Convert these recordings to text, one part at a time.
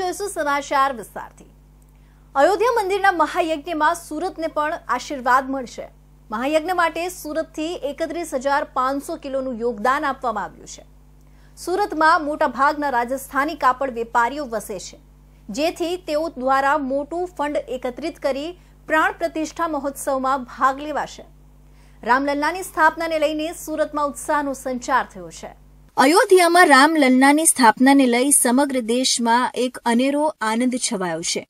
જોઈશું સમાચાર વિસ્તારથી અયોધ્યા મંદિરના મહાયજ્ઞમાં સુરતને પણ આશીર્વાદ મળશે મહાયજ્ઞ માટે સુરતથી એકત્રીસ હજાર પાંચસો કિલોનું યોગદાન આપવામાં આવ્યું છે સુરતમાં મોટાભાગના રાજસ્થાની કાપડ વેપારીઓ વસે છે જેથી તેઓ દ્વારા મોટું ફંડ એકત્રિત કરી પ્રાણ પ્રતિષ્ઠા મહોત્સવમાં ભાગ લેવાશે રામલલ્લાની સ્થાપનાને લઈને સુરતમાં ઉત્સાહનો સંચાર થયો છે અયોધ્યામાં રામલલ્લાની સ્થાપનાને લઈ સમગ્ર દેશમાં એક અનેરો આનંદ છવાયો છે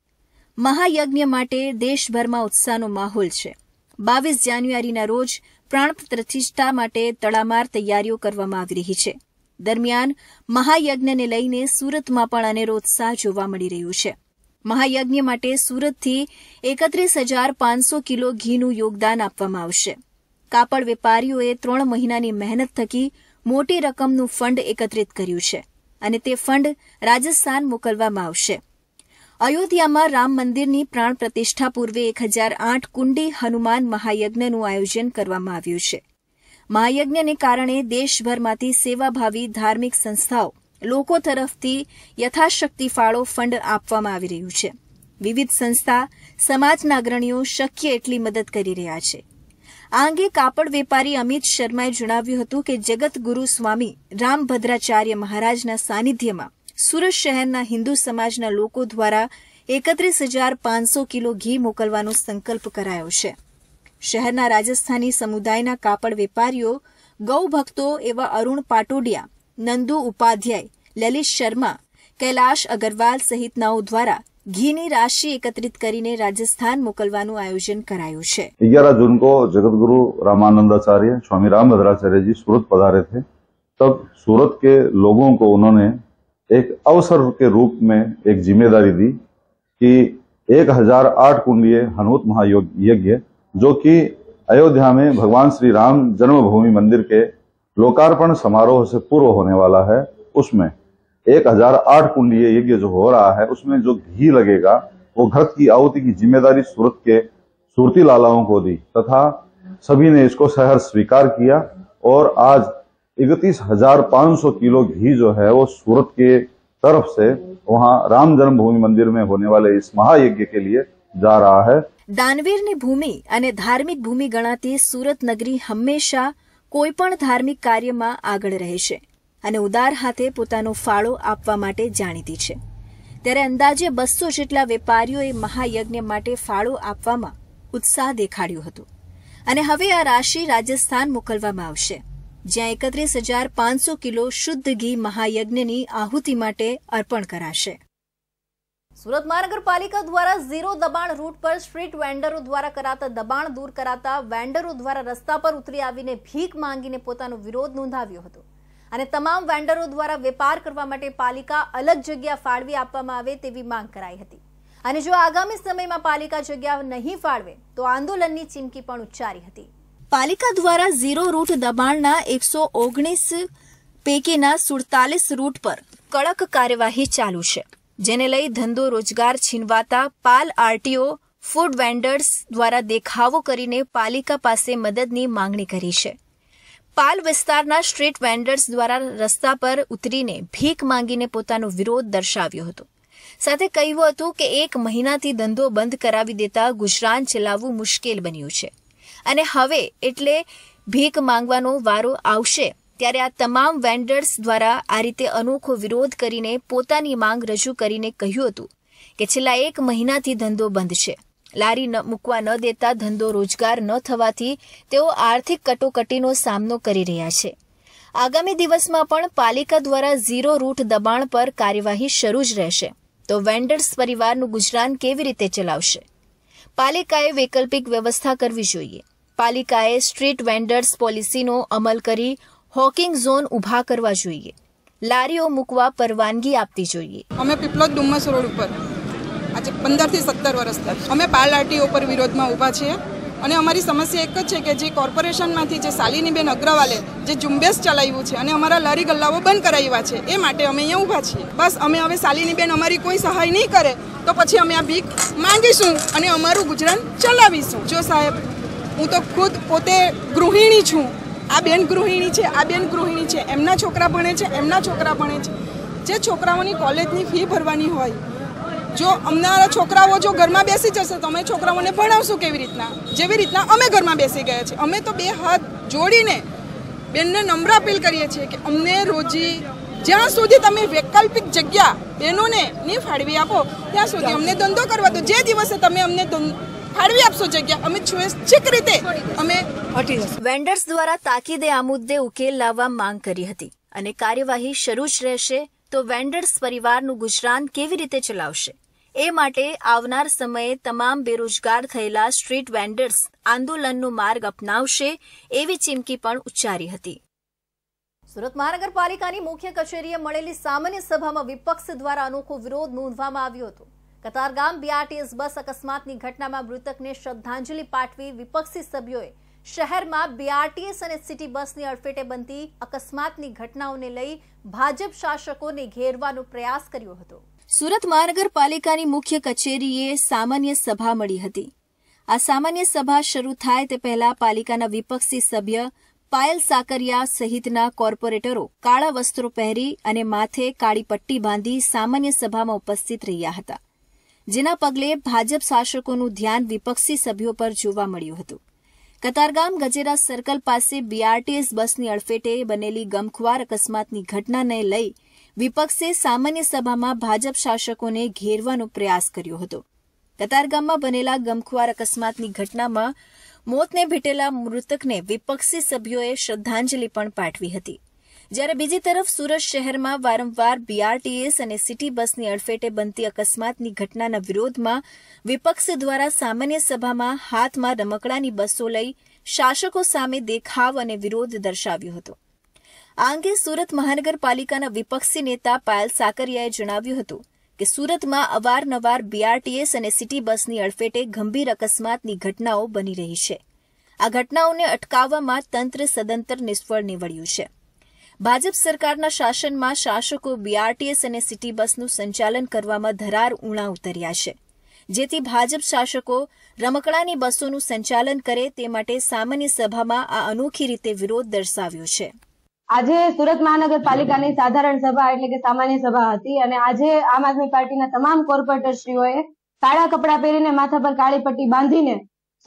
મહાયજ્ઞ માટે દેશભરમાં ઉત્સાહનો માહોલ છે બાવીસ જાન્યુઆરીના રોજ પ્રાણ પ્રતિષ્ઠા માટે તડામાર તૈયારીઓ કરવામાં આવી રહી છે દરમિયાન મહાયજ્ઞને લઈને સુરતમાં પણ અનેરો ઉત્સાહ જોવા મળી રહ્યો છે મહાયજ્ઞ માટે સુરતથી એકત્રીસ હજાર પાંચસો કિલો ઘીનું યોગદાન આપવામાં આવશે કાપડ વેપારીઓએ ત્રણ મહિનાની મહેનત થકી મોટી રકમનું ફંડ એકત્રિત કર્યું છે અને તે ફંડ રાજસ્થાન મોકલવામાં આવશે અયોધ્યામાં રામ મંદિરની પ્રાણ પ્રતિષ્ઠા પૂર્વે એક હજાર આઠ કુંડી હનુમાન મહાયજ્ઞનું આયોજન કરવામાં આવ્યું છે મહાયજ્ઞને કારણે દેશભરમાંથી સેવાભાવી ધાર્મિક સંસ્થાઓ લોકો તરફથી યથાશક્તિ ફાળો ફંડ આપવામાં આવી રહ્યું છે વિવિધ સંસ્થા સમાજના અગ્રણીઓ શક્ય એટલી મદદ કરી રહ્યા છે આ અંગે કાપડ વેપારી અમિત શર્માએ જણાવ્યું હતું કે જગતગુરુ સ્વામી રામભદ્રાચાર્ય મહારાજના સાનિધ્યમાં સુરત શહેરના હિન્દુ સમાજના લોકો દ્વારા એકત્રીસ હજાર પાંચસો કિલો ઘી મોકલવાનો સંકલ્પ કરાયો છે શહેરના રાજસ્થાની સમુદાયના કાપડ વેપારીઓ ગૌભક્તો એવા અરુણ પાટોડિયા નંદુ ઉપાધ્યાય લલિત શર્મા કૈલાશ અગરવાલ સહિતનાઓ દ્વારા ઘીની राशि एकत्रित કરીને राजस्थान मोकलवा આયોજન કરાયું છે ग्यारह जून को जगत गुरु रामानंदाचार्य स्वामी राम भद्राचार्य जी सूरत पधारे थे तब सूरत के लोगों को उन्होंने एक अवसर के रूप में एक जिम्मेदारी दी कि एक हजार आठ कुंडीय हनुमत यज्ञ जो कि अयोध्या में भगवान श्री राम जन्मभूमि मंदिर के लोकार्पण समारोह से पूर्व होने वाला है उसमें एक हजार आठ कुंडीय यज्ञ जो हो रहा है उसमें जो घी लगेगा वो घर की आहुति की जिम्मेदारी सूरत के सूरती लालाओं को दी तथा सभी ने इसको शहर स्वीकार किया और आज इकतीस हजार पांच सौ किलो घी जो है वो सूरत के तरफ से वहाँ राम जन्मभूमि मंदिर में होने वाले इस महायज्ञ के लिए जा रहा है દાનવીરની ભૂમિ અને धार्मिक भूमि गणाती सूरत नगरी हमेशा કોઈ धार्मिक कार्य में આગળ रहे અને ઉદાર હાથે પોતાનો ફાળો આપવા માટે જાણીતી છે ત્યારે અંદાજે બસો જેટલા વેપારીઓએ મહાયજ્ઞ માટે ફાળો આપવામાં ઉત્સાહ દેખાડ્યો હતો અને હવે આ રાશિ રાજસ્થાન મોકલવામાં આવશે જ્યાં એકત્રીસ હજાર પાંચસો કિલો શુદ્ધ ઘી મહાયજ્ઞની આહુતિ માટે અર્પણ કરાશે સુરત મહાનગરપાલિકા દ્વારા ઝીરો દબાણ રૂટ પર સ્ટ્રીટ વેન્ડરો દ્વારા કરાતા દબાણ દૂર કરાતા વેન્ડરો દ્વારા રસ્તા પર ઉતરી આવીને ભીખ માંગીને પોતાનો વિરોધ નોંધાવ્યો હતો અને તમામ વેન્ડરો દ્વારા વેપાર કરવા માટે પાલિકા અલગ જગ્યા ફાળવી આપવામાં આવે તેવી માંગ કરાઈ હતી અને જો આગામી સમયમાં પાલિકા જગ્યા નહીં ફાળવે તો આંદોલનની ચીમકી પણ ઉચ્ચારી હતી પાલિકા દ્વારા ઝીરો રૂટ દબાણના એકસો ઓગણીસ પૈકીના સુડતાલીસ રૂટ પર કડક કાર્યવાહી ચાલુ છે જેને લઈ ધંધો રોજગાર છીનવાતા પાલ આરટીઓ ફૂડ વેન્ડર્સ દ્વારા દેખાવો કરીને પાલિકા પાસે મદદની માંગણી કરી છે પાલ વિસ્તારના સ્ટ્રીટ વેન્ડર્સ દ્વારા રસ્તા પર ઉતરીને ભીખ માંગીને પોતાનો વિરોધ દર્શાવ્યો હતો સાથે કહ્યું હતું કે એક મહિનાથી ધંધો બંધ કરાવી દેતા ગુજરાન ચલાવવું મુશ્કેલ બન્યું છે અને હવે એટલે ભીખ માંગવાનો વારો આવશે ત્યારે આ તમામ વેન્ડર્સ દ્વારા આ રીતે અનોખો વિરોધ કરીને પોતાની માંગ રજૂ કરીને કહ્યું હતું કે છેલ્લા એક મહિનાથી ધંધો બંધ છે લારી ન મૂકવા ન દેતા ધંધો રોજગાર ન થવાથી તેઓ આર્થિક કટોકટીનો સામનો કરી રહ્યા છે આગામી દિવસમાં પણ પાલિકા દ્વારા ઝીરો રૂટ દબાણ પર કાર્યવાહી શરૂ જ રહેશે તો વેન્ડર્સ પરિવારનું ગુજરાન કેવી રીતે ચલાવશે પાલિકાએ વૈકલ્પિક વ્યવસ્થા કરવી જોઈએ પાલિકાએ સ્ટ્રીટ વેન્ડર્સ પોલિસીનો અમલ કરી હોકિંગ ઝોન ઊભા કરવા જોઈએ લારીઓ મૂકવા પરવાનગી આપવી જોઈએ અમે પીપલોદ ડુમ્મસ રોડ ઉપર આજે પંદરથી સત્તર વર્ષથી અમે પાલ આરટીઓ પર વિરોધમાં ઊભા છીએ અને અમારી સમસ્યા એક જ છે કે જે કોર્પોરેશનમાંથી જે શાલિનીબેન અગ્રવાલે જે ઝુંબેશ ચલાવ્યું છે અને અમારા લારી ગલ્લાઓ બંધ કરાવ્યા છે એ માટે અમે અહીંયા ઊભા છીએ બસ અમે હવે શાલિનીબેન અમારી કોઈ સહાય નહીં કરે તો પછી અમે આ ભીખ માંગીશું અને અમારું ગુજરાન ચલાવીશું જો સાહેબ હું તો ખુદ પોતે ગૃહિણી છું આ બેન ગૃહિણી છે આ બેન ગૃહિણી છે એમના છોકરા ભણે છે એમના છોકરા ભણે છે જે છોકરાઓની કોલેજની ફી ભરવાની હોય જો અમનારા છોકરાઓ જો ઘરમાં બેસી જશે તો અમે છોકરાઓને ભણાવશું કેવી રીતના જેવી રીતના અમે ઘરમાં બેસી ગયા છીએ અમે તો બે હાથ જોડીને બેનને નમ્ર અપીલ કરીએ છીએ કે અમને રોજી જ્યાં સુધી તમે વૈકલ્પિક જગ્યા બહેનોને નહીં ફાળવી આપો ત્યાં સુધી અમને ધંધો કરવા દો જે દિવસે તમે અમને ફાળવી આપશો જગ્યા અમે સ્વૈચ્છિક રીતે અમે હટી વેન્ડર્સ દ્વારા તાકીદે આ મુદ્દે ઉકેલ લાવવા માંગ કરી હતી અને કાર્યવાહી શરૂ જ રહેશે તો વેન્ડર્સ પરિવારનું ગુજરાન કેવી રીતે ચલાવશે એ માટે આવનાર સમયે તમામ બેરોજગાર થયેલા સ્ટ્રીટ વેન્ડર્સ આંદોલનનો માર્ગ અપનાવશે એવી ચીમકી પણ ઉચ્ચારી હતી સુરત મહાનગરપાલિકાની મુખ્ય કચેરીએ મળેલી સામાન્ય સભામાં વિપક્ષ દ્વારા અનોખો વિરોધ નોંધવામાં આવ્યો હતો કતારગામ બીઆરટીએસ બસ અકસ્માતની ઘટનામાં મૃતકને શ્રદ્ધાંજલિ પાઠવી વિપક્ષી સભ્યોએ શહેરમાં બીઆરટીએસ અને સિટી બસની અડફેટે બનતી અકસ્માતની ઘટનાઓને લઈ ભાજપ શાસકોને ઘેરવાનો પ્રયાસ કર્યો હતો સુરત મહાનગરપાલિકાની મુખ્ય કચેરીએ સામાન્ય સભા મળી હતી આ સામાન્ય સભા શરૂ થાય તે પહેલા પાલિકાના વિપક્ષી સભ્ય પાયલ સાકરિયા સહિતના કોર્પોરેટરો કાળા વસ્ત્રો પહેરી અને માથે કાળી પટ્ટી બાંધી સામાન્ય સભામાં ઉપસ્થિત રહ્યા હતા જેના પગલે ભાજપ શાસકોનું ધ્યાન વિપક્ષી સભ્યો પર જોવા મળ્યું હતું કતારગામ ગજેરા સર્કલ પાસે બીઆરટીએસ બસની અડફેટે બનેલી ગમખુવાર અકસ્માતની ઘટનાને લઈ વિપક્ષે સામાન્ય સભામાં ભાજપ શાસકોને ઘેરવાનો પ્રયાસ કર્યો હતો કતારગામમાં બનેલા ગમખુવાર અકસ્માતની ઘટનામાં મોતને ભેટેલા મૃતકને વિપક્ષી સભ્યોએ શ્રદ્ધાંજલિ પણ પાઠવી હતી જ્યારે બીજી તરફ સુરત શહેરમાં વારંવાર બીઆરટીએસ અને સિટી બસની અડફેટે બનતી અકસ્માતની ઘટનાના વિરોધમાં વિપક્ષ દ્વારા સામાન્ય સભામાં હાથમાં રમકડાની બસો લઈ શાસકો સામે દેખાવ અને વિરોધ દર્શાવ્યો હતો આ અંગે સુરત મહાનગરપાલિકાના વિપક્ષી નેતા પાયલ સાકરિયાએ જણાવ્યું હતું કે સુરતમાં અવારનવાર બીઆરટીએસ અને સિટી બસની અડફેટે ગંભીર અકસ્માતની ઘટનાઓ બની રહી છે આ ઘટનાઓને અટકાવવામાં તંત્ર સદંતર નિષ્ફળ નીવડ્યું છે ભાજપ સરકારના શાસનમાં શાસકો બીઆરટીએસ અને સિટી બસનું સંચાલન કરવામાં ધરાર ઉણા ઉતર્યા છે જેથી ભાજપ શાસકો રમકડાની બસોનું સંચાલન કરે તે માટે સામાન્ય સભામાં આ અનોખી રીતે વિરોધ દર્શાવ્યો છે આજે સુરત મહાનગરપાલિકાની સાધારણ સભા એટલે કે સામાન્ય સભા હતી અને આજે આમ આદમી પાર્ટીના તમામ કોર્પોરેટરશ્રીઓએ કાળા કપડાં પહેરીને માથા પર કાળી પટ્ટી બાંધીને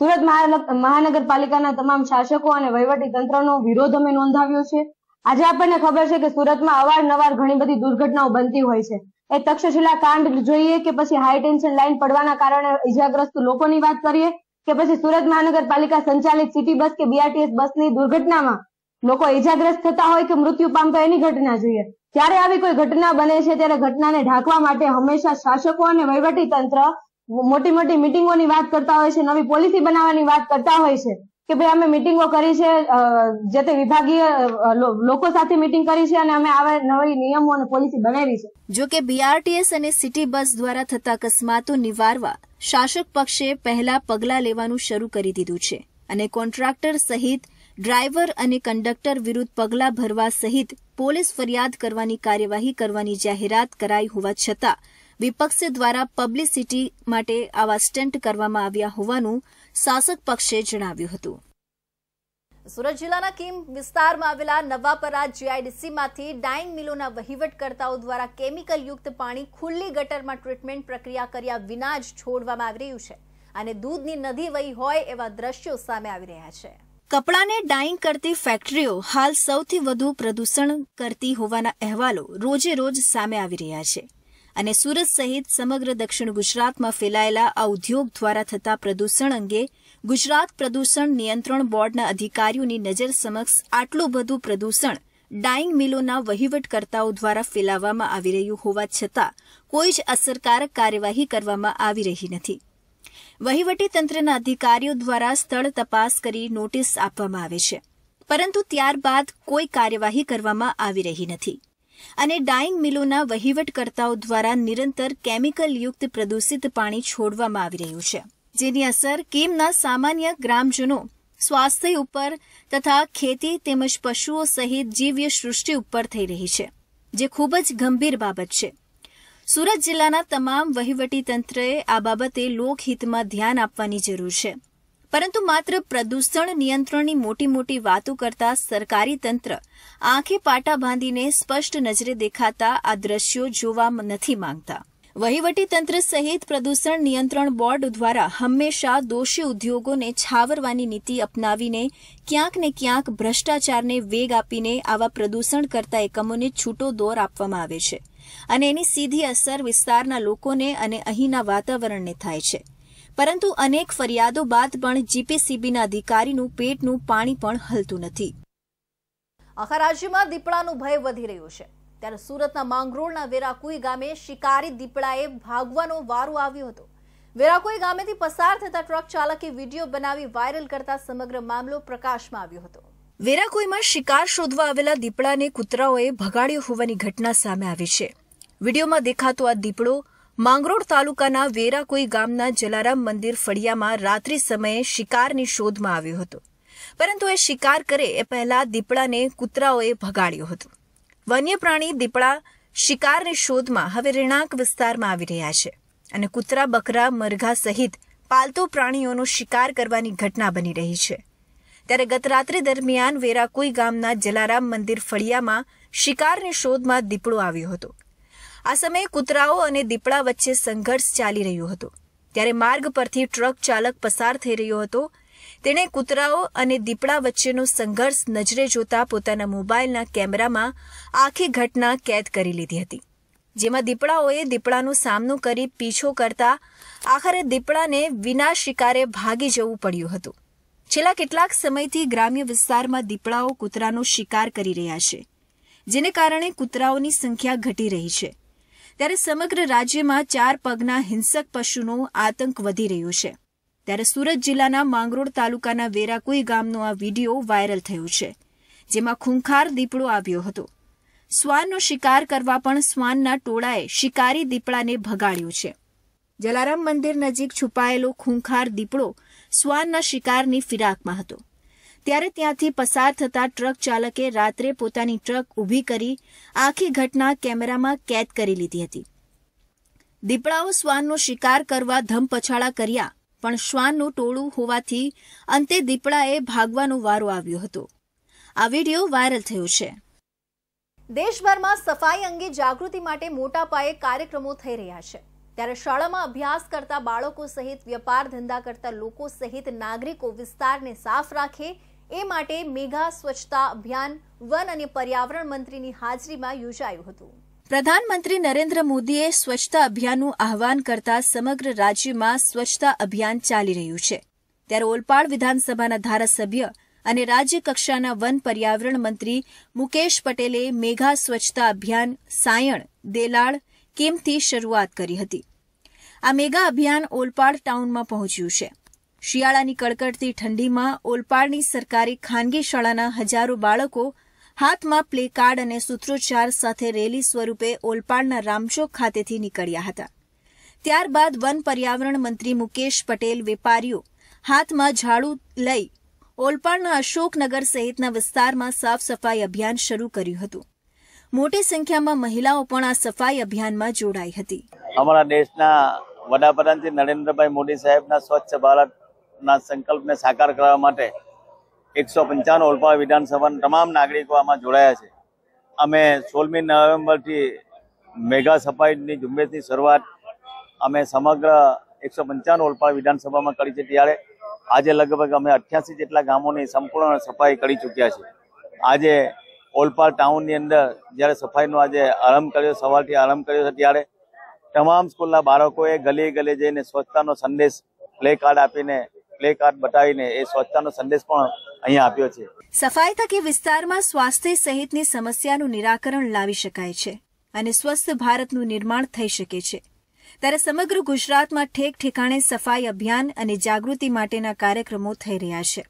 સુરત મહાનગરપાલિકાના તમામ શાસકો અને વહીવટી તંત્રનો વિરોધ અમે નોંધાવ્યો છે આજે આપણને ખબર છે કે સુરતમાં અવારનવાર ઘણી બધી દુર્ઘટનાઓ બનતી હોય છે એ તક્ષશિલા કાંડ જોઈએ કે પછી હાઈ ટેન્શન લાઈન પડવાના કારણે ઇજાગ્રસ્ત લોકોની વાત કરીએ કે પછી સુરત મહાનગરપાલિકા સંચાલિત સિટી બસ કે બીઆરટીએસ બસની દુર્ઘટનામાં લોકો ઇજાગ્રસ્ત થતા હોય કે મૃત્યુ પામતા એની ઘટના જોઈએ જ્યારે આવી કોઈ ઘટના બને છે ત્યારે ઘટનાને ઢાંકવા માટે હંમેશા શાસકો અને વહીવટી તંત્ર મોટી મોટી મિટિંગોની વાત કરતા હોય છે નવી પોલિસી બનાવવાની વાત કરતા હોય છે કે ભાઈ અમે મિટિંગો કરી છે જે તે વિભાગીય લોકો સાથે મિટિંગ કરી છે અને અમે આવા નવી નિયમો અને પોલિસી બનાવી છે જો કે બીઆરટીએસ અને સિટી બસ દ્વારા થતા અકસ્માતો નિવારવા શાસક પક્ષે પહેલા પગલાં લેવાનું શરૂ કરી દીધું છે અને કોન્ટ્રાક્ટર સહિત ડ્રાઈવર અને કંડક્ટર વિરુદ્ધ પગલાં ભરવા સહિત પોલીસ ફરિયાદ કરવાની કાર્યવાહી કરવાની જાહેરાત કરાઈ હોવા છતાં વિપક્ષ દ્વારા પબ્લિસિટી માટે આવા સ્ટન્ટ કરવામાં આવ્યા હોવાનું શાસક પક્ષે જણાવ્યું હતું સુરત જિલ્લાના કીમ વિસ્તારમાં આવેલા નવાપરા જીઆઈડીસીમાંથી ડાઇંગ મિલોના વહીવટકર્તાઓ દ્વારા કેમિકલયુક્ત પાણી ખુલ્લી ગટરમાં ટ્રીટમેન્ટ પ્રક્રિયા કર્યા વિના જ છોડવામાં આવી રહ્યું છે અને દૂધની નદી વહી હોય એવા દ્રશ્યો સામે આવી રહ્યા છે કપડાને ડાઈંગ કરતી ફેક્ટરીઓ હાલ સૌથી વધુ પ્રદૂષણ કરતી હોવાના અહેવાલો રોજે રોજ સામે આવી રહ્યા છે અને સુરત સહિત સમગ્ર દક્ષિણ ગુજરાતમાં ફેલાયેલા આ ઉદ્યોગ દ્વારા થતા પ્રદૂષણ અંગે ગુજરાત પ્રદૂષણ નિયંત્રણ બોર્ડના અધિકારીઓની નજર સમક્ષ આટલું બધું પ્રદૂષણ ડાઇંગ મિલોના વહીવટકર્તાઓ દ્વારા ફેલાવવામાં આવી રહ્યું હોવા છતાં કોઈ જ અસરકારક કાર્યવાહી કરવામાં આવી રહી નથી વહીવટીતંત્રના અધિકારીઓ દ્વારા સ્થળ તપાસ કરી નોટિસ આપવામાં આવે છે પરંતુ ત્યારબાદ કોઈ કાર્યવાહી કરવામાં આવી રહી નથી અને ડાઇંગ મિલોના વહીવટકર્તાઓ દ્વારા નિરંતર કેમિકલયુક્ત પ્રદૂષિત પાણી છોડવામાં આવી રહ્યું છે જેની અસર કેમના સામાન્ય ગ્રામજનો સ્વાસ્થ્ય ઉપર તથા ખેતી તેમજ પશુઓ સહિત જીવ્ય સૃષ્ટિ ઉપર થઈ રહી છે જે ખૂબ જ ગંભીર બાબત છે સુરત જિલ્લાના તમામ વહીવટી તંત્રએ આ બાબતે લોકહિતમાં ધ્યાન આપવાની જરૂર છે પરંતુ માત્ર પ્રદૂષણ નિયંત્રણની મોટી મોટી વાતો કરતા સરકારી તંત્ર આંખે પાટા બાંધીને સ્પષ્ટ નજરે દેખાતા આ દ્રશ્યો જોવા નથી માંગતા વહીવટીતંત્ર સહિત પ્રદૂષણ નિયંત્રણ બોર્ડ દ્વારા હંમેશા દોષી ઉદ્યોગોને છાવરવાની નીતિ અપનાવીને ક્યાંક ને ક્યાંક ભ્રષ્ટાચારને વેગ આપીને આવા પ્રદૂષણ કરતા એકમોને છૂટો દોર આપવામાં આવે છે અને એની સીધી અસર વિસ્તારના લોકોને અને અહીંના વાતાવરણને થાય છે પરંતુ અનેક ફરિયાદો બાદ પણ જીપીસીબીના અધિકારીનું પેટનું પાણી પણ હલતું નથી આખા રાજ્યમાં દીપડાનું ભય વધી રહ્યું છે ત્યારે સુરતના માંગરોળના વેરાકુઈ ગામે શિકારી દીપડાએ ભાગવાનો વારો આવ્યો હતો વેરાકુઈ ગામેથી પસાર થતા ટ્રક ચાલકે વિડીયો બનાવી વાયરલ કરતા સમગ્ર મામલો પ્રકાશમાં આવ્યો હતો વેરાકુઈમાં શિકાર શોધવા આવેલા દીપડાને કૂતરાઓએ ભગાડ્યો હોવાની ઘટના સામે આવી છે વિડીયોમાં દેખાતો આ દીપડો માંગરોળ તાલુકાના વેરાકુઈ ગામના જલારામ મંદિર ફળિયામાં રાત્રિ સમયે શિકારની શોધમાં આવ્યો હતો પરંતુ એ શિકાર કરે એ પહેલા દીપડાને કૂતરાઓએ ભગાડ્યો હતું વન્ય પ્રાણી દીપડા શિકારની શોધમાં હવે રીણાંક વિસ્તારમાં આવી રહ્યા છે અને કૂતરા બકરા મરઘા સહિત પાલતુ પ્રાણીઓનો શિકાર કરવાની ઘટના બની રહી છે ત્યારે ગત દરમિયાન વેરાકુઈ ગામના જલારામ મંદિર ફળિયામાં શિકારની શોધમાં દીપડો આવ્યો હતો આ સમયે કૂતરાઓ અને દીપડા વચ્ચે સંઘર્ષ ચાલી રહ્યો હતો ત્યારે માર્ગ પરથી ટ્રક ચાલક પસાર થઈ રહ્યો હતો તેણે કૂતરાઓ અને દીપડા વચ્ચેનો સંઘર્ષ નજરે જોતા પોતાના મોબાઈલના કેમેરામાં આખી ઘટના કેદ કરી લીધી હતી જેમાં દીપડાઓએ દીપડાનો સામનો કરી પીછો કરતા આખરે દીપડાને વિના શિકારે ભાગી જવું પડ્યું હતું છેલ્લા કેટલાક સમયથી ગ્રામ્ય વિસ્તારમાં દીપડાઓ કૂતરાનો શિકાર કરી રહ્યા છે જેને કારણે કૂતરાઓની સંખ્યા ઘટી રહી છે ત્યારે સમગ્ર રાજ્યમાં ચાર પગના હિંસક પશુનો આતંક વધી રહ્યો છે ત્યારે સુરત જિલ્લાના માંગરોળ તાલુકાના વેરાકુઈ ગામનો આ વિડીયો વાયરલ થયો છે જેમાં ખૂંખાર દીપડો આવ્યો હતો શ્વાનનો શિકાર કરવા પણ શ્વાનના ટોળાએ શિકારી દીપડાને ભગાડ્યો છે જલારામ મંદિર નજીક છુપાયેલો ખૂંખાર દીપડો શ્વાનના શિકારની ફિરાકમાં હતો ત્યારે ત્યાંથી પસાર થતા ટ્રક ચાલકે રાત્રે પોતાની ટ્રક ઊભી કરી આખી ઘટના કેમેરામાં કેદ કરી લીધી હતી દીપડાઓ શ્વાનનો શિકાર કરવા ધમપછાડા કર્યા પણ શ્વાનનું ટોળું હોવાથી અંતે દીપડાએ ભાગવાનો વારો આવ્યો હતો આ વિડીયો વાયરલ થયો છે દેશભરમાં સફાઈ અંગે જાગૃતિ માટે મોટા પાયે કાર્યક્રમો થઈ રહ્યા છે ત્યારે શાળામાં અભ્યાસ કરતા બાળકો સહિત વેપાર ધંધા કરતા લોકો સહિત નાગરિકો વિસ્તારને સાફ રાખે એ માટે મેઘા સ્વચ્છતા અભિયાન વન અને પર્યાવરણ મંત્રીની હાજરીમાં યોજાયું હતું પ્રધાનમંત્રી નરેન્દ્ર મોદીએ સ્વચ્છતા અભિયાનનું આહવાન કરતા સમગ્ર રાજ્યમાં સ્વચ્છતા અભિયાન ચાલી રહ્યું છે ત્યારે ઓલપાડ વિધાનસભાના ધારાસભ્ય અને રાજ્યકક્ષાના વન પર્યાવરણ મંત્રી મુકેશ પટેલે મેઘા સ્વચ્છતા અભિયાન સાયણ દેલાળ કેમથી શરૂઆત કરી હતી આ મેગા અભિયાન ઓલપાડ ટાઉનમાં પહોંચ્યું છે શિયાળાની કડકડતી ઠંડીમાં ઓલપાડની સરકારી ખાનગી શાળાના હજારો બાળકો હાથમાં પ્લે કાર્ડ અને સૂત્રોચ્ચાર સાથે રેલી સ્વરૂપે ઓલપાડના રામચોક ખાતેથી નીકળ્યા હતા ત્યારબાદ વન પર્યાવરણ મંત્રી મુકેશ પટેલ વેપારીઓ હાથમાં ઝાડુ લઈ ઓલપાડના અશોકનગર સહિતના વિસ્તારમાં સાફ સફાઈ અભિયાન શરૂ કર્યું હતું મોટી સંખ્યામાં મહિલાઓ પણ આ સફાઈ અભિયાનમાં જોડાઈ હતી અમારા દેશના વડાપ્રધાન શ્રી નરેન્દ્રભાઈ મોદી સાહેબના સ્વચ્છ ભારતના સંકલ્પને સાકાર કરવા માટે એકસો પંચાવન ઓલપા વિધાનસભાના તમામ નાગરિકો આમાં જોડાયા છે અમે સોળમી નવેમ્બરથી મેગા સફાઈની ઝુંબેશની શરૂઆત અમે સમગ્ર એકસો પંચાવન ઓલપા વિધાનસભામાં કરી છે ત્યારે આજે લગભગ અમે અઠ્યાસી જેટલા ગામોની સંપૂર્ણ સફાઈ કરી ચૂક્યા છે આજે ઓલપાડ ટાઉનની અંદર જ્યારે સફાઈનો આજે આરંભ કર્યો સવારથી આરંભ કર્યો છે ત્યારે તમામ સ્કૂલના બાળકોએ ગલે ગલે જઈને સ્વચ્છતાનો સંદેશ પ્લે કાર્ડ આપીને પ્લે કાર્ડ બતાવીને એ સ્વચ્છતાનો સંદેશ પણ અહીંયા આપ્યો છે સફાઈ થકી વિસ્તારમાં સ્વાસ્થ્ય સહિતની સમસ્યાનું નિરાકરણ લાવી શકાય છે અને સ્વસ્થ ભારતનું નિર્માણ થઈ શકે છે ત્યારે સમગ્ર ગુજરાતમાં ઠેક ઠેકાણે સફાઈ અભિયાન અને જાગૃતિ માટેના કાર્યક્રમો થઈ રહ્યા છે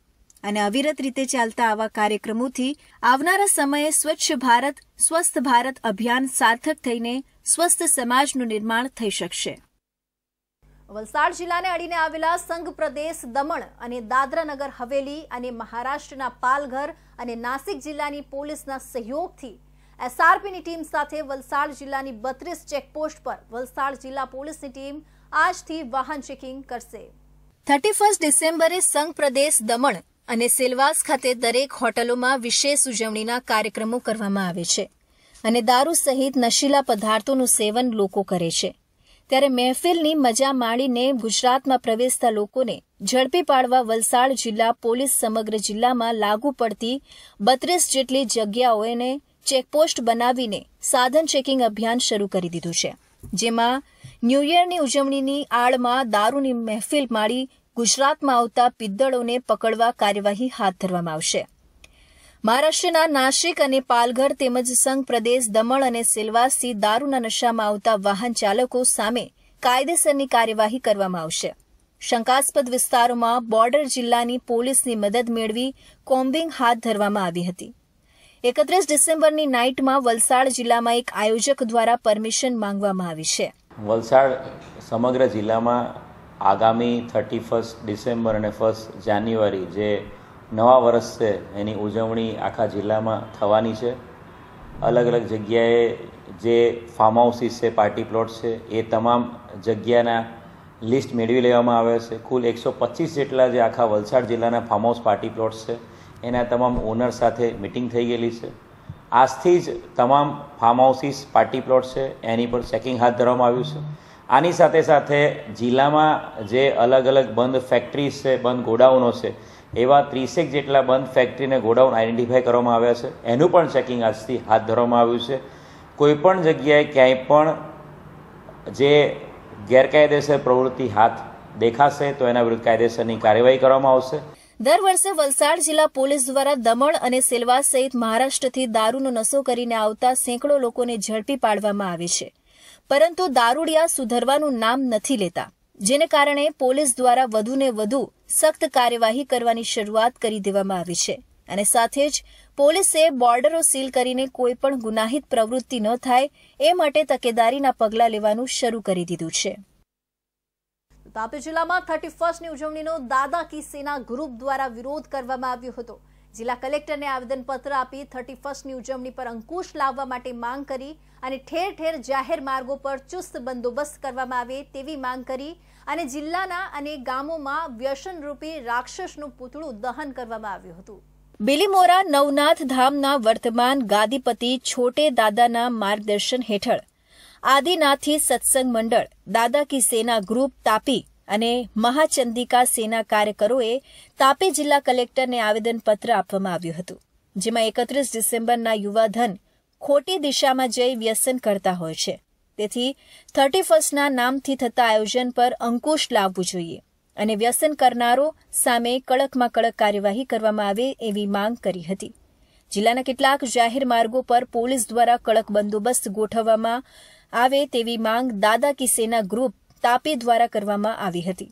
અને અવિરત રીતે ચાલતા આવા કાર્યક્રમોથી આવનારા સમયે સ્વચ્છ ભારત સ્વસ્થ ભારત અભિયાન સાર્થક થઈને સ્વસ્થ સમાજનું નિર્માણ થઈ શકશે વલસાડ જિલ્લાને અડીને આવેલા સંઘ પ્રદેશ દમણ અને દાદરાનગર હવેલી અને મહારાષ્ટ્રના પાલઘર અને નાસિક જિલ્લાની પોલીસના સહયોગથી એસઆરપીની ટીમ સાથે વલસાડ જિલ્લાની બત્રીસ ચેકપોસ્ટ પર વલસાડ જિલ્લા પોલીસની ટીમ આજથી વાહન ચેકિંગ કરશે થર્ટી ફર્સ્ટ ડિસેમ્બરે સંઘ પ્રદેશ દમણ અને સેલવાસ ખાતે દરેક હોટલોમાં વિશેષ ઉજવણીના કાર્યક્રમો કરવામાં આવે છે અને દારૂ સહિત નશીલા પદાર્થોનું સેવન લોકો કરે છે ત્યારે મહેફિલની મજા માણીને ગુજરાતમાં પ્રવેશતા લોકોને ઝડપી પાડવા વલસાડ જિલ્લા પોલીસ સમગ્ર જિલ્લામાં લાગુ પડતી બત્રીસ જેટલી જગ્યાઓને ચેકપોસ્ટ બનાવીને સાધન ચેકિંગ અભિયાન શરૂ કરી દીધું છે જેમાં ન્યૂ યરની ઉજવણીની આડમાં દારૂની મહેફિલ માળી ગુજરાતમાં આવતા પિદ્દળોને પકડવા કાર્યવાહી હાથ ધરવામાં આવશે મહારાષ્ટ્રના નાશિક અને પાલઘર તેમજ સંઘ પ્રદેશ દમણ અને સિલવાસથી દારૂના નશામાં આવતા વાહન ચાલકો સામે કાયદેસરની કાર્યવાહી કરવામાં આવશે શંકાસ્પદ વિસ્તારોમાં બોર્ડર જિલ્લાની પોલીસની મદદ મેળવી કોમ્બિંગ હાથ ધરવામાં આવી હતી એકત્રીસ ડિસેમ્બરની નાઇટમાં વલસાડ જિલ્લામાં એક આયોજક દ્વારા પરમિશન માંગવામાં આવી છે વલસાડ સમગ્ર જિલ્લામાં આગામી થર્ટી ફર્સ્ટ ડિસેમ્બર અને ફર્સ્ટ જાન્યુઆરી જે નવા વર્ષ છે એની ઉજવણી આખા જિલ્લામાં થવાની છે અલગ અલગ જગ્યાએ જે ફાર્મ હાઉસીસ છે પાર્ટી પ્લોટ છે એ તમામ જગ્યાના લિસ્ટ મેળવી લેવામાં આવ્યા છે કુલ એકસો પચીસ જેટલા જે આખા વલસાડ જિલ્લાના ફાર્મ હાઉસ પાર્ટી પ્લોટ છે એના તમામ ઓનર સાથે મિટિંગ થઈ ગયેલી છે આજથી જ તમામ ફાર્મ હાઉસીસ પાર્ટી પ્લોટ છે એની પર ચેકિંગ હાથ ધરવામાં આવ્યું છે આની સાથે સાથે જિલ્લામાં જે અલગ અલગ બંધ ફેક્ટરીઝ છે બંધ ગોડાઉનો છે એવા ત્રીસેક જેટલા બંધ ફેક્ટરીને ગોડાઉન આઈડેન્ટિફાઈ કરવામાં આવ્યા છે એનું પણ ચેકિંગ આજથી હાથ ધરવામાં આવ્યું છે કોઈપણ જગ્યાએ ક્યાંય પણ જે ગેરકાયદેસર પ્રવૃત્તિ હાથ દેખાશે તો એના વિરુદ્ધ કાયદેસરની કાર્યવાહી કરવામાં આવશે દર વર્ષે વલસાડ જિલ્લા પોલીસ દ્વારા દમણ અને સેલવાસ સહિત મહારાષ્ટ્રથી દારૂનો નશો કરીને આવતા સેંકડો લોકોને ઝડપી પાડવામાં આવે છે પરંતુ દારૂડિયા સુધરવાનું નામ નથી લેતા જેને કારણે પોલીસ દ્વારા વધુને વધુ સખ્ત કાર્યવાહી કરવાની શરૂઆત કરી દેવામાં આવી છે અને સાથે જ પોલીસે બોર્ડરો સીલ કરીને કોઈપણ ગુનાહિત પ્રવૃત્તિ ન થાય એ માટે તકેદારીના પગલાં લેવાનું શરૂ કરી દીધું છે તાપી જિલ્લામાં થર્ટી ફર્સ્ટની ઉજવણીનો દાદા કી સેના ગ્રુપ દ્વારા વિરોધ કરવામાં આવ્યો હતો જિલ્લા કલેક્ટરને આવેદનપત્ર આપી થર્ટી ફર્સ્ટની ઉજવણી પર અંકુશ લાવવા માટે માંગ કરી અને ઠેર ઠેર જાહેર માર્ગો પર ચુસ્ત બંદોબસ્ત કરવામાં આવે તેવી માંગ કરી અને જિલ્લાના અને ગામોમાં વ્યસનરૂપી રાક્ષસનું પૂતળું દહન કરવામાં આવ્યું હતું બિલીમોરા નવનાથ ધામના વર્તમાન ગાદીપતિ છોટે દાદાના માર્ગદર્શન હેઠળ આદિનાથી સત્સંગ મંડળ દાદા કી સેના ગ્રુપ તાપી અને મહાચંદિકા સેના કાર્યકરોએ તાપી જિલ્લા કલેક્ટરને આવેદનપત્ર આપવામાં આવ્યું હતું જેમાં એકત્રીસ ડિસેમ્બરના યુવાધન ખોટી દિશામાં જઈ વ્યસન કરતા હોય છે તેથી થર્ટી ફર્સ્ટના નામથી થતા આયોજન પર અંકુશ લાવવું જોઈએ અને વ્યસન કરનારો સામે કડકમાં કડક કાર્યવાહી કરવામાં આવે એવી માંગ કરી હતી જિલ્લાના કેટલાક જાહેર માર્ગો પર પોલીસ દ્વારા કડક બંદોબસ્ત ગોઠવવામાં આવે તેવી માંગ દાદા કિસેના ગ્રુપ તાપી દ્વારા કરવામાં આવી હતી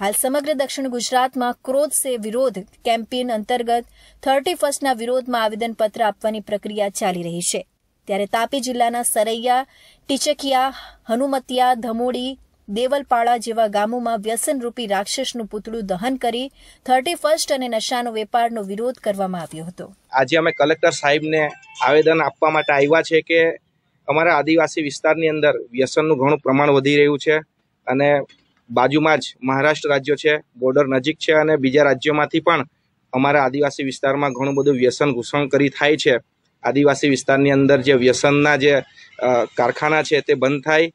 હાલ સમગ્ર દક્ષિણ ગુજરાતમાં ક્રોધ સે વિરોધ કેમ્પેન અંતર્ગત થર્ટી ફર્સ્ટના વિરોધમાં આવેદનપત્ર આપવાની પ્રક્રિયા ચાલી રહી છે ત્યારે તાપી જિલ્લાના સરૈયા ટીચકિયા હનુમતિયા ધમોડી દેવલપાળા જેવા ગામોમાં વ્યસનરૂપી રાક્ષસનું પુતળું દહન કરી થર્ટી ફર્સ્ટ અને નશાનો વેપારનો વિરોધ કરવામાં આવ્યો હતો આજે અમે કલેક્ટર સાહેબને આવેદન આપવા માટે આવ્યા છે કે અમારા આદિવાસી વિસ્તારની અંદર વ્યસનનું ઘણું પ્રમાણ વધી રહ્યું છે અને બાજુમાં જ મહારાષ્ટ્ર રાજ્ય છે બોર્ડર નજીક છે અને બીજા રાજ્યોમાંથી પણ અમારા આદિવાસી વિસ્તારમાં ઘણું બધું વ્યસન કરી થાય છે આદિવાસી વિસ્તારની અંદર જે વ્યસનના જે કારખાના છે તે બંધ થાય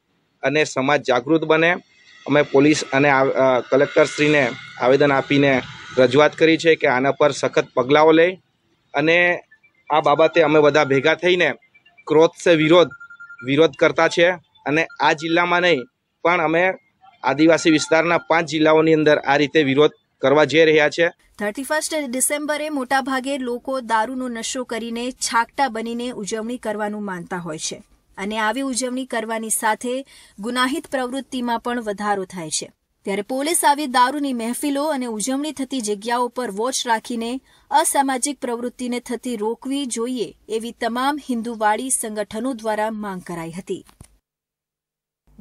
અને સમાજ જાગૃત બને અમે પોલીસ અને કલેક્ટરશ્રીને આવેદન આપીને રજૂઆત કરી છે કે આના પર સખત પગલાઓ લે અને આ બાબતે અમે બધા ભેગા થઈને ક્રોધ સે વિરોધ વિરોધ કરતા છે અને આ જિલ્લામાં નહીં પણ અમે આદિવાસી વિસ્તારના પાંચ જિલ્લાઓની અંદર આ રીતે વિરોધ કરવા જઈ રહ્યા છે થર્ટી ફર્સ્ટ ડિસેમ્બરે મોટાભાગે લોકો દારૂનો નશો કરીને છાકટા બનીને ઉજવણી કરવાનું માનતા હોય છે અને આવી ઉજવણી કરવાની સાથે ગુનાહિત પ્રવૃત્તિમાં પણ વધારો થાય છે ત્યારે પોલીસ આવી દારૂની મહેફિલો અને ઉજવણી થતી જગ્યાઓ પર વોચ રાખીને અસામાજિક પ્રવૃત્તિને થતી રોકવી જોઈએ એવી તમામ હિન્દુવાડી સંગઠનો દ્વારા માંગ કરાઈ હતી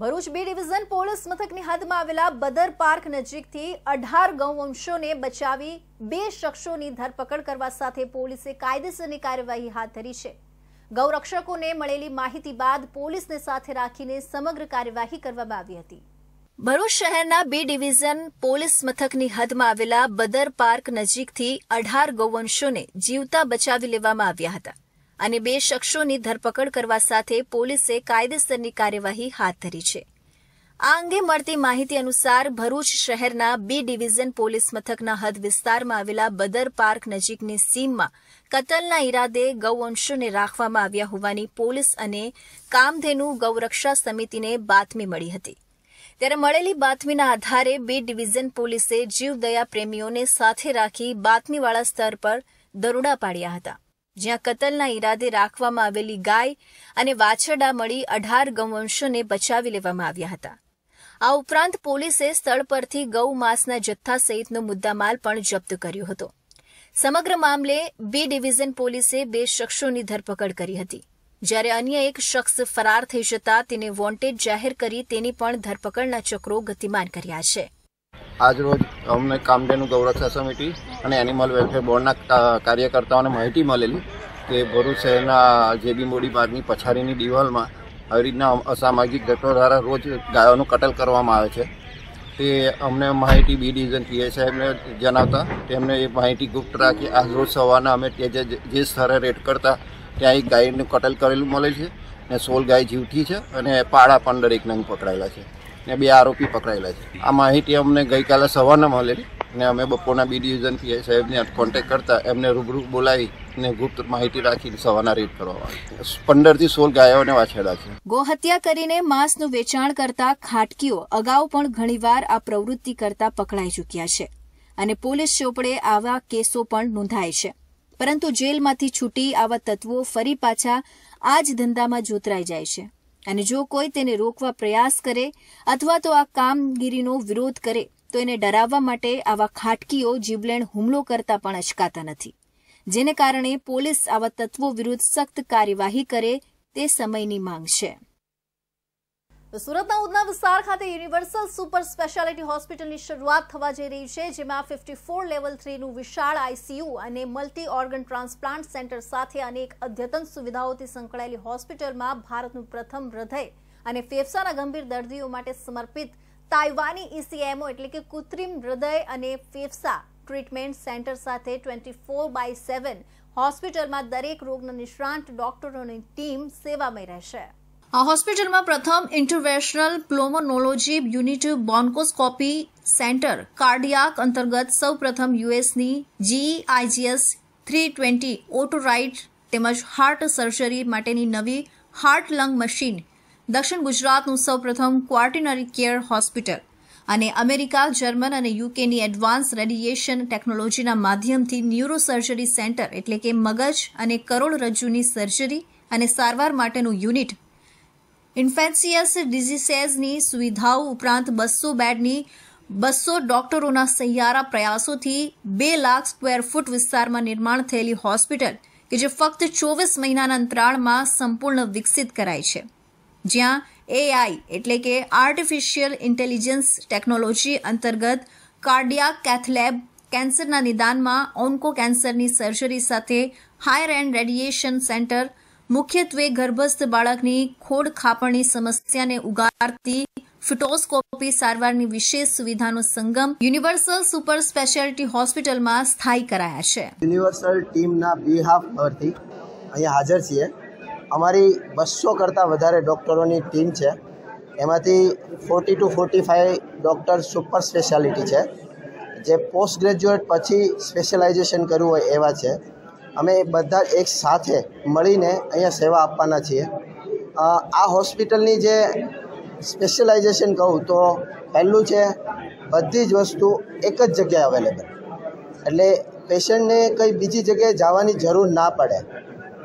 ભરૂચ બી ડિવિઝન પોલીસ મથકની હદમાં આવેલા બદર પાર્ક નજીકથી અઢાર ગૌવંશોને બચાવી બે શખ્સોની ધરપકડ કરવા સાથે પોલીસે કાયદેસરની કાર્યવાહી હાથ ધરી છે ગૌરક્ષકોને મળેલી માહિતી બાદ પોલીસને સાથે રાખીને સમગ્ર કાર્યવાહી કરવામાં આવી હતી ભરૂચ શહેરના બી ડિવિઝન પોલીસ મથકની હદમાં આવેલા બદર પાર્ક નજીકથી અઢાર ગૌવંશોને જીવતા બચાવી લેવામાં આવ્યા હતા અને બે શખ્સોની ધરપકડ કરવા સાથે પોલીસે કાયદેસરની કાર્યવાહી હાથ ધરી છે આ અંગે મળતી માહિતી અનુસાર ભરૂચ શહેરના બી ડિવિઝન પોલીસ મથકના હદ વિસ્તારમાં આવેલા બદર પાર્ક નજીકની સીમમાં કતલના ઇરાદે ગૌવંશોને રાખવામાં આવ્યા હોવાની પોલીસ અને કામધેનુ ગૌરક્ષા સમિતિને બાતમી મળી હતી ત્યારે મળેલી બાતમીના આધારે બી ડિવિઝન પોલીસે જીવદયા પ્રેમીઓને સાથે રાખી બાતમીવાળા સ્તર પર દરોડા પાડ્યા હતા જ્યાં કતલના ઈરાદે રાખવામાં આવેલી ગાય અને વાછરડા મળી અઢાર ગૌવંશોને બચાવી લેવામાં આવ્યા હતા આ ઉપરાંત પોલીસે સ્થળ પરથી ગૌ માસના જથ્થા સહિતનો મુદ્દામાલ પણ જપ્ત કર્યો હતો સમગ્ર મામલે બી ડિવિઝન પોલીસે બે શખ્સોની ધરપકડ કરી હતી જ્યારે અન્ય એક શખ્સ ફરાર થઈ જતા તેને વોન્ટેડ જાહેર કરી તેની પણ ધરપકડના ચક્રો ગતિમાન કર્યા છે આજરોજ અમને કામધેનુ ગૌરક્ષા સમિતિ અને એનિમલ વેલફેર બોર્ડના કાર્યકર્તાઓને માહિતી મળેલી કે ભરૂચ શહેરના જેબી મોડી બાદની પછાડીની દિવાલમાં આવી રીતના અસામાજિક તત્વો દ્વારા રોજ ગાયોનું કટલ કરવામાં આવે છે તે અમને માહિતી બી ડિવિઝન પીએ સાહેબને જણાવતા તેમને એ માહિતી ગુપ્ત રાખી રોજ સવારના અમે જે જે સ્થળે રેડ કરતા ત્યાં એક ગાયનું કટલ કરેલું મળે છે ને સોલ ગાય જીવતી છે અને પાળા પણ દરેક નંગ પકડાયેલા છે ને બે આરોપી પકડાયેલા છે આ માહિતી અમને ગઈકાલે સવારના મળેલી ને અમે બપોરના બી ડિવિઝનથી પીઆઈ સાહેબને કોન્ટેક્ટ કરતા એમને રૂબરૂ બોલાવી ને ગુપ્ત માહિતી રાખી સવારના રેડ કરવા પંદર થી સોળ ગાયોને વાછેડા છે ગોહત્યા કરીને માંસનું વેચાણ કરતા ખાટકીઓ અગાઉ પણ ઘણીવાર આ પ્રવૃત્તિ કરતા પકડાઈ ચૂક્યા છે અને પોલીસ ચોપડે આવા કેસો પણ નોંધાય છે પરંતુ જેલમાંથી છૂટી આવા તત્વો ફરી પાછા આ જ ધંધામાં જોતરાઈ જાય છે અને જો કોઈ તેને રોકવા પ્રયાસ કરે અથવા તો આ કામગીરીનો વિરોધ કરે તો એને ડરાવવા માટે આવા ખાટકીઓ જીવલેણ હુમલો કરતા પણ અચકાતા નથી જેને કારણે પોલીસ આવા તત્વો વિરુદ્ધ સખ્ત કાર્યવાહી કરે તે સમયની માંગ છે સુરતના ઉધના વિસ્તાર ખાતે યુનિવર્સલ સુપર સ્પેશિયાલિટી હોસ્પિટલની શરૂઆત થવા જઈ રહી છે જેમાં ફિફ્ટી ફોર લેવલ થ્રીનું વિશાળ આઈસીયુ અને મલ્ટી ઓર્ગન ટ્રાન્સપ્લાન્ટ સેન્ટર સાથે અનેક અદ્યતન સુવિધાઓથી સંકળાયેલી હોસ્પિટલમાં ભારતનું પ્રથમ હૃદય અને ફેફસાના ગંભીર દર્દીઓ માટે સમર્પિત તાઇવાની ઈસીએમઓ એટલે કે કૃત્રિમ હૃદય અને ફેફસા ટ્રીટમેન્ટ સેન્ટર સાથે ટ્વેન્ટી ફોર બાય સેવન હોસ્પિટલમાં દરેક રોગના નિષ્ણાંત ડોક્ટરોની ટીમ સેવામાં રહેશે આ હોસ્પિટલમાં પ્રથમ interventional pulmonology unit bronchoscopy centre cardiac અંતર્ગત સૌપ્રથમ યુએસની જીઆઈજીએસ થ્રી ટ્વેન્ટી ઓટોરાઇટ તેમજ હાર્ટ સર્જરી માટેની નવી હાર્ટ લંગ મશીન દક્ષિણ ગુજરાતનું સૌપ્રથમ ક્વાર્ટિનરી કેર હોસ્પિટલ અને અમેરિકા જર્મન અને યુકેની એડવાન્સ રેડિયેશન ટેકનોલોજીના માધ્યમથી ન્યુરોસર્જરી સેન્ટર એટલે કે મગજ અને કરોડરજ્જુની સર્જરી અને સારવાર માટેનું યુનિટ ઇન્ફેન્સિયસ ડિઝીસેસની સુવિધાઓ ઉપરાંત બસો બેડની બસો ડોક્ટરોના સહિયારા પ્રયાસોથી બે લાખ સ્ક્વેર ફૂટ વિસ્તારમાં નિર્માણ થયેલી હોસ્પિટલ કે જે ફક્ત ચોવીસ મહિનાના અંતરાળમાં સંપૂર્ણ વિકસિત કરાઈ છે જ્યાં એઆઈ એટલે કે આર્ટિફિશિયલ ઇન્ટેલિજન્સ ટેકનોલોજી અંતર્ગત કાર્ડિયાક કેથલેબ કેન્સરના નિદાનમાં ઓન્કો કેન્સરની સર્જરી સાથે હાયર એન્ડ રેડિયેશન સેન્ટર મુખ્યત્વે ગર્ભસ્થ બાળકની ખોડ ખાપણની સમસ્યાને ઉગારતી ફિટોસ્કોપી સારવારની વિશેષ સુવિધાનો સંગમ યુનિવર્સલ સુપર સ્પેશિયાલિટી હોસ્પિટલમાં સ્થાયી કરાયા છે યુનિવર્સલ ટીમના બિહાફ પરથી અહીંયા હાજર છીએ અમારી બસો કરતાં વધારે ડૉક્ટરોની ટીમ છે એમાંથી forty two forty five doctor super speciality છે જે પોસ્ટ ગ્રેજ્યુએટ પછી સ્પેશિયલાઇઝેશન કરવું હોય એવા છે અમે બધા એક સાથે મળીને અહીંયા સેવા આપવાના છીએ આ હોસ્પિટલની જે સ્પેશિયલાઇઝેશન કહું તો પહેલું છે બધી જ વસ્તુ એક જ જગ્યાએ અવેલેબલ એટલે પેશન્ટને કંઈ બીજી જગ્યાએ જવાની જરૂર ના પડે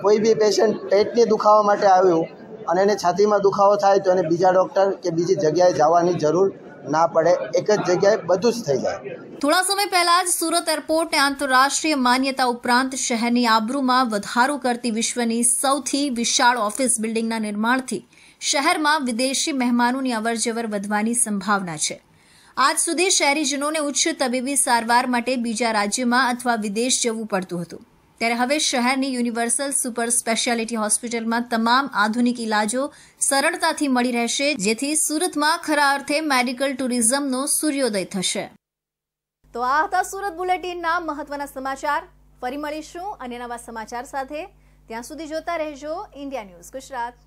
કોઈ બી પેશન્ટ પેટની દુખાવા માટે આવ્યું અને એને છાતીમાં દુખાવો થાય તો એને બીજા ડૉક્ટર કે બીજી જગ્યાએ જવાની જરૂર ના પડે એક જ જગ્યાએ બધું જ થઈ જાય થોડા સમય પહેલા જ સુરત એરપોર્ટને આંતરરાષ્ટ્રીય માન્યતા ઉપરાંત શહેરની આબરૂમાં વધારો કરતી વિશ્વની સૌથી વિશાળ ઓફિસ બિલ્ડિંગના નિર્માણથી શહેરમાં વિદેશી મહેમાનોની અવરજવર વધવાની સંભાવના છે આજ સુધી શહેરીજનોને ઉચ્ચ તબીબી સારવાર માટે બીજા રાજ્યમાં અથવા વિદેશ જવું પડતું હતું ત્યારે હવે શહેરની યુનિવર્સલ સુપર સ્પેશિયાલિટી હોસ્પિટલમાં તમામ આધુનિક ઇલાજો સરળતાથી મળી રહેશે જેથી સુરતમાં ખરા અર્થે મેડિકલ ટુરિઝમનો સૂર્યોદય થશે તો આ હતા સુરત બુલેટિનના મહત્વના સમાચાર ફરી મળીશું અને નવા સમાચાર સાથે ત્યાં સુધી જોતા રહેજો ઇન્ડિયા ન્યૂઝ ગુજરાત